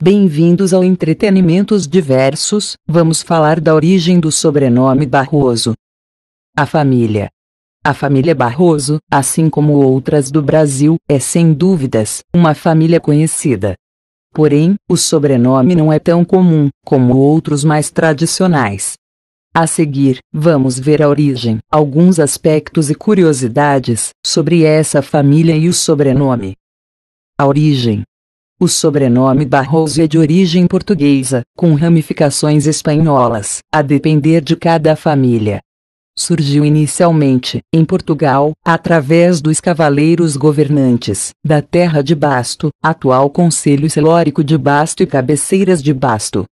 Bem-vindos ao Entretenimentos Diversos, vamos falar da origem do sobrenome Barroso. A família. A família Barroso, assim como outras do Brasil, é sem dúvidas uma família conhecida. Porém, o sobrenome não é tão comum como outros mais tradicionais. A seguir, vamos ver a origem, alguns aspectos e curiosidades sobre essa família e o sobrenome. A origem. O sobrenome Barroso é de origem portuguesa, com ramificações espanholas, a depender de cada família. Surgiu inicialmente, em Portugal, através dos cavaleiros governantes, da terra de Basto, atual Conselho Celórico de Basto e Cabeceiras de Basto,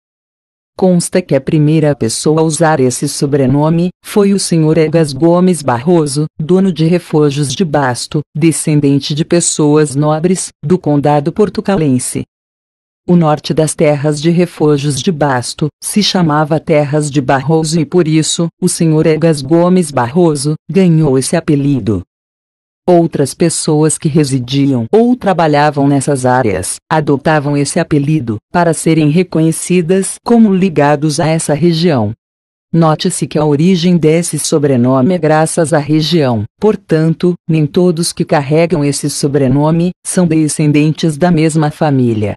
Consta que a primeira pessoa a usar esse sobrenome foi o Sr. Egas Gomes Barroso, dono de Refojos de Basto, descendente de pessoas nobres, do condado portucalense. O norte das terras de Refojos de Basto se chamava Terras de Barroso e por isso, o Sr. Egas Gomes Barroso ganhou esse apelido. Outras pessoas que residiam ou trabalhavam nessas áreas adotavam esse apelido para serem reconhecidas como ligados a essa região. Note-se que a origem desse sobrenome é graças à região, portanto, nem todos que carregam esse sobrenome são descendentes da mesma família.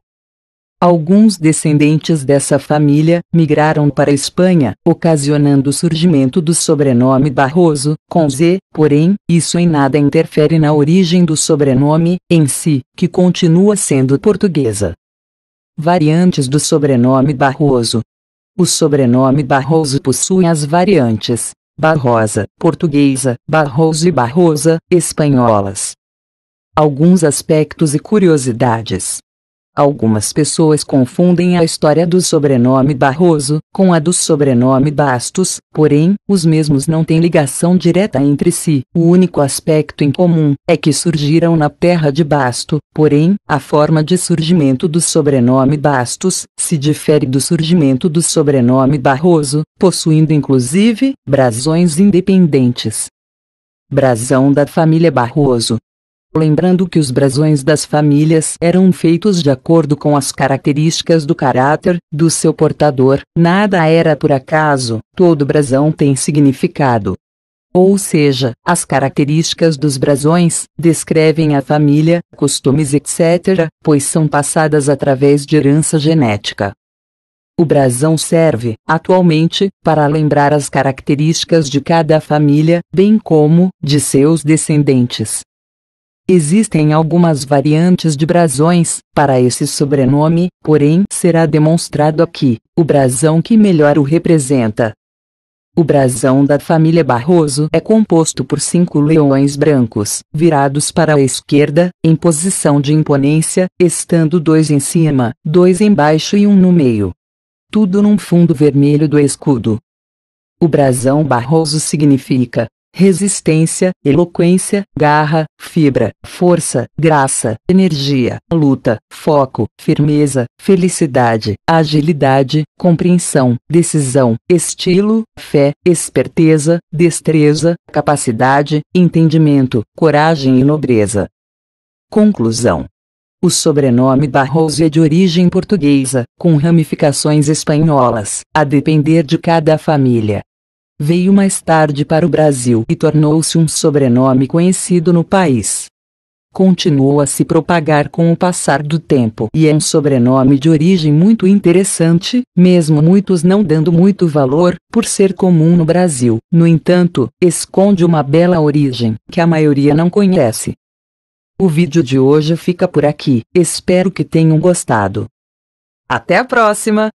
Alguns descendentes dessa família migraram para a Espanha, ocasionando o surgimento do sobrenome Barroso, com Z, porém, isso em nada interfere na origem do sobrenome, em si, que continua sendo portuguesa. Variantes do sobrenome Barroso. O sobrenome Barroso possui as variantes Barrosa, portuguesa, Barroso e Barrosa, espanholas. Alguns aspectos e curiosidades. Algumas pessoas confundem a história do sobrenome Barroso com a do sobrenome Bastos, porém, os mesmos não têm ligação direta entre si. O único aspecto em comum é que surgiram na terra de Basto, porém, a forma de surgimento do sobrenome Bastos se difere do surgimento do sobrenome Barroso, possuindo inclusive brasões independentes. Brasão da família Barroso lembrando que os brasões das famílias eram feitos de acordo com as características do caráter do seu portador, nada era por acaso, todo brasão tem significado. Ou seja, as características dos brasões descrevem a família, costumes, etc., pois são passadas através de herança genética. O brasão serve, atualmente, para lembrar as características de cada família, bem como de seus descendentes. Existem algumas variantes de brasões para esse sobrenome, porém será demonstrado aqui o brasão que melhor o representa. O brasão da família Barroso é composto por cinco leões brancos, virados para a esquerda, em posição de imponência, estando dois em cima, dois embaixo e um no meio. Tudo num fundo vermelho do escudo. O brasão Barroso significa resistência, eloquência, garra, fibra, força, graça, energia, luta, foco, firmeza, felicidade, agilidade, compreensão, decisão, estilo, fé, esperteza, destreza, capacidade, entendimento, coragem e nobreza. Conclusão o sobrenome Barroso é de origem portuguesa, com ramificações espanholas, a depender de cada família. Veio mais tarde para o Brasil e tornou-se um sobrenome conhecido no país. Continuou a se propagar com o passar do tempo e é um sobrenome de origem muito interessante, mesmo muitos não dando muito valor, por ser comum no Brasil. No entanto, esconde uma bela origem que a maioria não conhece. O vídeo de hoje fica por aqui, espero que tenham gostado. Até a próxima!